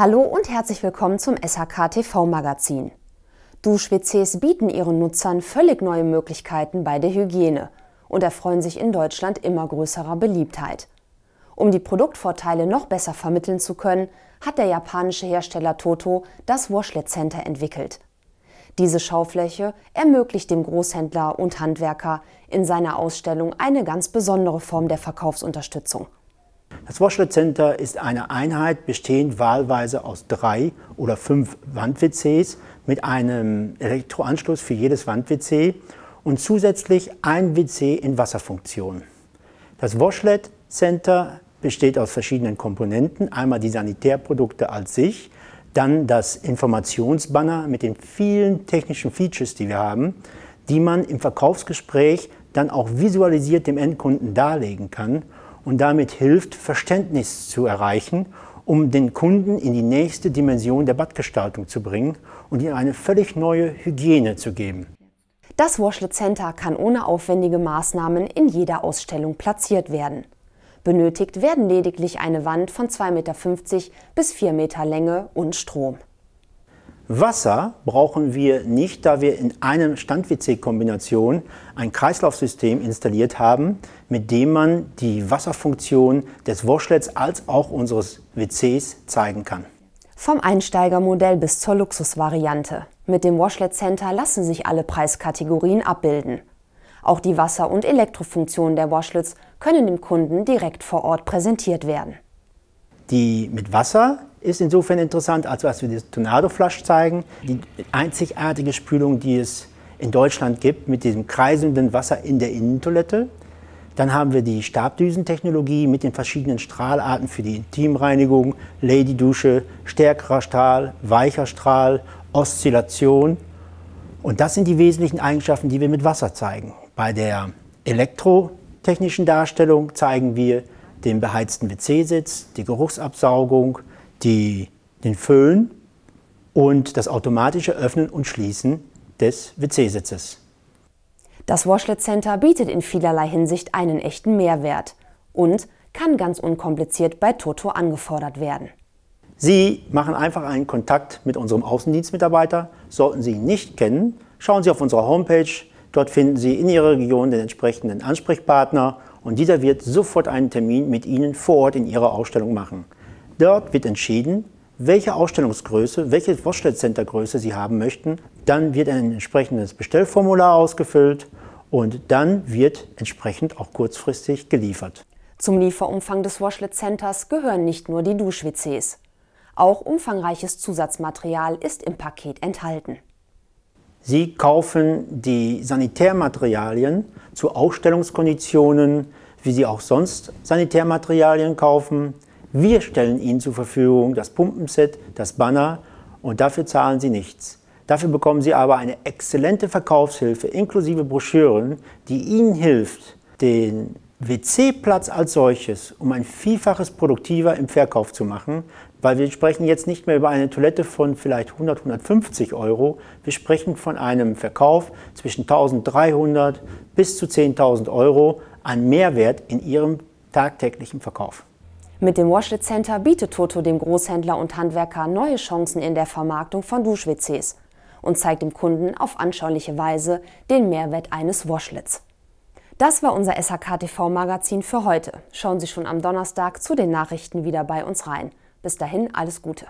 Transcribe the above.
Hallo und herzlich willkommen zum SHK TV Magazin. dusch bieten ihren Nutzern völlig neue Möglichkeiten bei der Hygiene und erfreuen sich in Deutschland immer größerer Beliebtheit. Um die Produktvorteile noch besser vermitteln zu können, hat der japanische Hersteller Toto das Washlet Center entwickelt. Diese Schaufläche ermöglicht dem Großhändler und Handwerker in seiner Ausstellung eine ganz besondere Form der Verkaufsunterstützung. Das Washlet Center ist eine Einheit, bestehend wahlweise aus drei oder fünf Wand-WCs mit einem Elektroanschluss für jedes Wand-WC und zusätzlich ein WC in Wasserfunktion. Das Washlet Center besteht aus verschiedenen Komponenten. Einmal die Sanitärprodukte als sich, dann das Informationsbanner mit den vielen technischen Features, die wir haben, die man im Verkaufsgespräch dann auch visualisiert dem Endkunden darlegen kann und damit hilft, Verständnis zu erreichen, um den Kunden in die nächste Dimension der Badgestaltung zu bringen und ihm eine völlig neue Hygiene zu geben. Das Washlet Center kann ohne aufwendige Maßnahmen in jeder Ausstellung platziert werden. Benötigt werden lediglich eine Wand von 2,50 Meter bis 4 Meter Länge und Strom. Wasser brauchen wir nicht, da wir in einem Stand-WC-Kombination ein Kreislaufsystem installiert haben, mit dem man die Wasserfunktion des Washlets als auch unseres WCs zeigen kann. Vom Einsteigermodell bis zur Luxusvariante. Mit dem Washlet Center lassen sich alle Preiskategorien abbilden. Auch die Wasser- und Elektrofunktionen der Washlets können dem Kunden direkt vor Ort präsentiert werden. Die mit Wasser ist insofern interessant, als was wir die Tornado-Flash zeigen, die einzigartige Spülung, die es in Deutschland gibt, mit diesem kreisenden Wasser in der Innentoilette. Dann haben wir die Stabdüsentechnologie mit den verschiedenen Strahlarten für die Intimreinigung, Lady-Dusche, stärkerer Strahl, weicher Strahl, Oszillation. Und das sind die wesentlichen Eigenschaften, die wir mit Wasser zeigen. Bei der elektrotechnischen Darstellung zeigen wir den beheizten WC-Sitz, die Geruchsabsaugung, die, den Föhn und das automatische Öffnen und Schließen des WC-Sitzes. Das Washlet Center bietet in vielerlei Hinsicht einen echten Mehrwert und kann ganz unkompliziert bei Toto angefordert werden. Sie machen einfach einen Kontakt mit unserem Außendienstmitarbeiter. Sollten Sie ihn nicht kennen, schauen Sie auf unserer Homepage. Dort finden Sie in Ihrer Region den entsprechenden Ansprechpartner und dieser wird sofort einen Termin mit Ihnen vor Ort in Ihrer Ausstellung machen. Dort wird entschieden, welche Ausstellungsgröße, welche Vorstellcenter-Größe Sie haben möchten. Dann wird ein entsprechendes Bestellformular ausgefüllt und dann wird entsprechend auch kurzfristig geliefert. Zum Lieferumfang des Washlet Centers gehören nicht nur die DuschWCs. Auch umfangreiches Zusatzmaterial ist im Paket enthalten. Sie kaufen die Sanitärmaterialien zu Ausstellungskonditionen, wie Sie auch sonst Sanitärmaterialien kaufen. Wir stellen Ihnen zur Verfügung das Pumpenset, das Banner und dafür zahlen Sie nichts. Dafür bekommen Sie aber eine exzellente Verkaufshilfe inklusive Broschüren, die Ihnen hilft, den WC-Platz als solches um ein Vielfaches produktiver im Verkauf zu machen, weil wir sprechen jetzt nicht mehr über eine Toilette von vielleicht 100, 150 Euro, wir sprechen von einem Verkauf zwischen 1300 bis zu 10.000 Euro an Mehrwert in Ihrem tagtäglichen Verkauf. Mit dem Washlet Center bietet Toto dem Großhändler und Handwerker neue Chancen in der Vermarktung von DuschWCs und zeigt dem Kunden auf anschauliche Weise den Mehrwert eines Washlets. Das war unser SHK-TV-Magazin für heute. Schauen Sie schon am Donnerstag zu den Nachrichten wieder bei uns rein. Bis dahin alles Gute.